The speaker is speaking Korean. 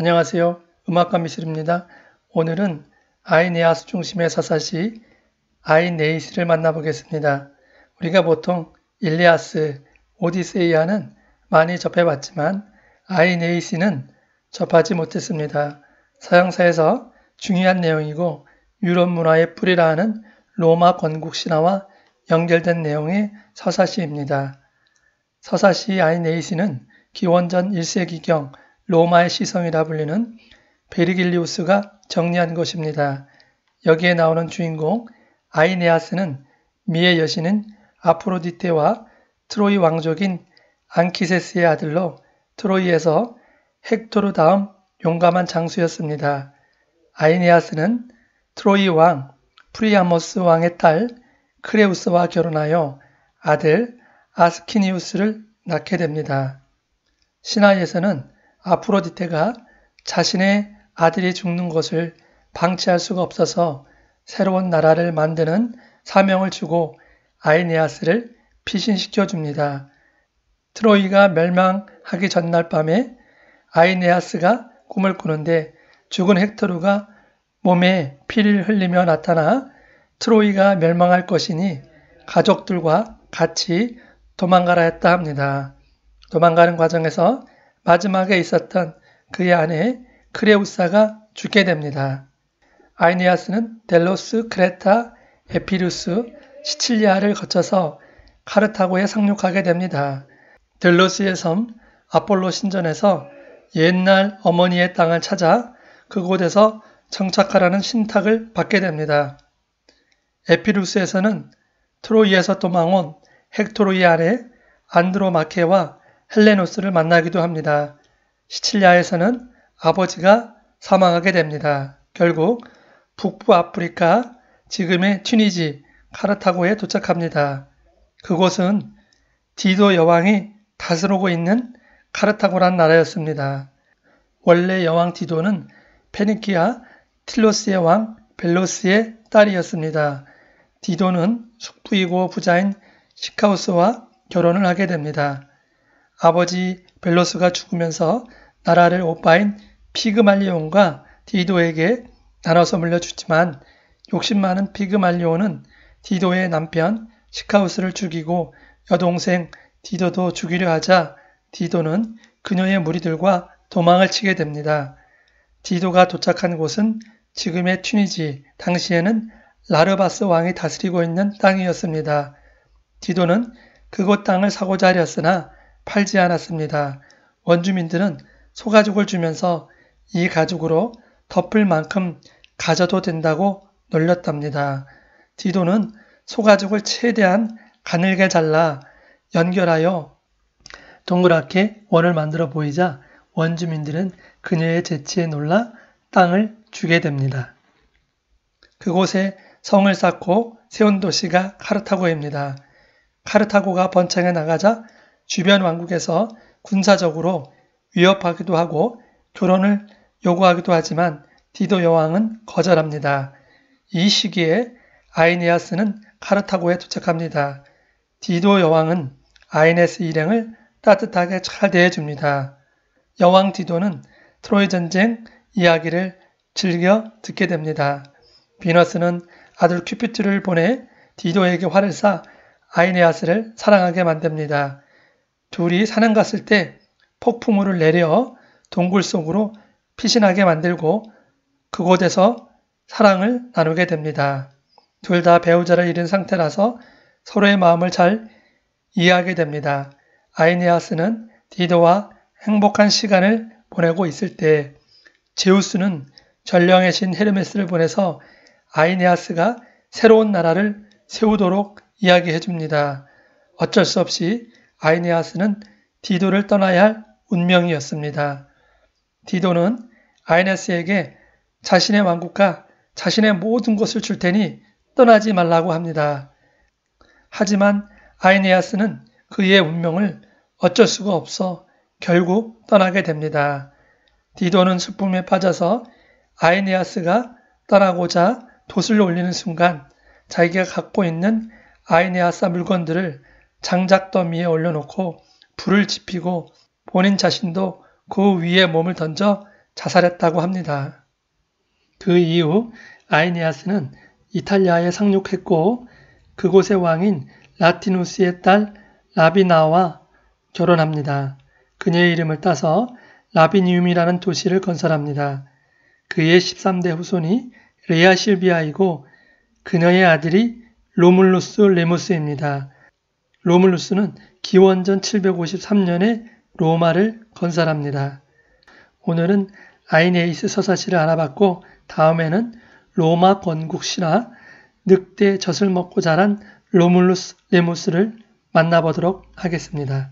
안녕하세요. 음악가 미술입니다. 오늘은 아이네아스 중심의 사사시 아이네이스를 만나보겠습니다. 우리가 보통 일리아스, 오디세이아는 많이 접해봤지만 아이네이스는 접하지 못했습니다. 서양사에서 중요한 내용이고 유럽 문화의 뿌리라 하는 로마 건국 신화와 연결된 내용의 서사시입니다. 서사시 아이네이스는 기원전 1세기경 로마의 시성이라 불리는 베르길리우스가 정리한 것입니다. 여기에 나오는 주인공 아이네아스는 미의 여신인 아프로디테와 트로이 왕족인 안키세스의 아들로 트로이에서 헥토르 다음 용감한 장수였습니다. 아이네아스는 트로이 왕 프리아모스 왕의 딸 크레우스와 결혼하여 아들 아스키니우스를 낳게 됩니다. 신화에서는 아프로디테가 자신의 아들이 죽는 것을 방치할 수가 없어서 새로운 나라를 만드는 사명을 주고 아이네아스를 피신시켜 줍니다. 트로이가 멸망하기 전날 밤에 아이네아스가 꿈을 꾸는데 죽은 헥토르가 몸에 피를 흘리며 나타나 트로이가 멸망할 것이니 가족들과 같이 도망가라 했다 합니다. 도망가는 과정에서 마지막에 있었던 그의 아내 크레우사가 죽게 됩니다. 아이니아스는 델로스, 크레타, 에피루스, 시칠리아를 거쳐서 카르타고에 상륙하게 됩니다. 델로스의 섬 아폴로 신전에서 옛날 어머니의 땅을 찾아 그곳에서 정착하라는 신탁을 받게 됩니다. 에피루스에서는 트로이에서 도망온 헥토르이 아내 안드로마케와 헬레노스를 만나기도 합니다. 시칠리아에서는 아버지가 사망하게 됩니다. 결국 북부 아프리카, 지금의 튀니지, 카르타고에 도착합니다. 그곳은 디도 여왕이 다스르고 있는 카르타고란 나라였습니다. 원래 여왕 디도는 페니키아 틸로스의 왕 벨로스의 딸이었습니다. 디도는 숙부이고 부자인 시카우스와 결혼을 하게 됩니다. 아버지 벨로스가 죽으면서 나라를 오빠인 피그말리온과 디도에게 나눠서 물려주지만 욕심 많은 피그말리온은 디도의 남편 시카우스를 죽이고 여동생 디도도 죽이려 하자 디도는 그녀의 무리들과 도망을 치게 됩니다. 디도가 도착한 곳은 지금의 튀니지, 당시에는 라르바스 왕이 다스리고 있는 땅이었습니다. 디도는 그곳 땅을 사고자 하였으나 팔지 않았습니다. 원주민들은 소가죽을 주면서 이 가죽으로 덮을 만큼 가져도 된다고 놀렸답니다. 디도는 소가죽을 최대한 가늘게 잘라 연결하여 동그랗게 원을 만들어 보이자 원주민들은 그녀의 재치에 놀라 땅을 주게 됩니다. 그곳에 성을 쌓고 세운 도시가 카르타고입니다. 카르타고가 번창해 나가자 주변 왕국에서 군사적으로 위협하기도 하고 결혼을 요구하기도 하지만 디도 여왕은 거절합니다. 이 시기에 아이네아스는 카르타고에 도착합니다. 디도 여왕은 아이네스 일행을 따뜻하게 잘 대해줍니다. 여왕 디도는 트로이 전쟁 이야기를 즐겨 듣게 됩니다. 비너스는 아들 큐피트를 보내 디도에게 화를 쏴 아이네아스를 사랑하게 만듭니다. 둘이 산행 갔을 때 폭풍우를 내려 동굴 속으로 피신하게 만들고 그곳에서 사랑을 나누게 됩니다. 둘 다 배우자를 잃은 상태라서 서로의 마음을 잘 이해하게 됩니다. 아이네아스는 디도와 행복한 시간을 보내고 있을 때 제우스는 전령의 신 헤르메스를 보내서 아이네아스가 새로운 나라를 세우도록 이야기해 줍니다. 어쩔 수 없이 아이네아스는 디도를 떠나야 할 운명이었습니다. 디도는 아이네스에게 자신의 왕국과 자신의 모든 것을 줄 테니 떠나지 말라고 합니다. 하지만 아이네아스는 그의 운명을 어쩔 수가 없어 결국 떠나게 됩니다. 디도는 슬픔에 빠져서 아이네아스가 떠나고자 돛을 올리는 순간 자기가 갖고 있는 아이네아스 물건들을 장작 더미에 올려놓고 불을 지피고 본인 자신도 그 위에 몸을 던져 자살했다고 합니다. 그 이후 아이니아스는 이탈리아에 상륙했고 그곳의 왕인 라티누스의 딸 라비나와 결혼합니다. 그녀의 이름을 따서 라비니움이라는 도시를 건설합니다. 그의 13대 후손이 레아 실비아이고 그녀의 아들이 로물루스 레무스입니다. 로물루스는 기원전 753년에 로마를 건설합니다. 오늘은 아이네이스 서사시를 알아봤고 다음에는 로마 건국 시나 늑대 젖을 먹고 자란 로물루스 레무스를 만나보도록 하겠습니다.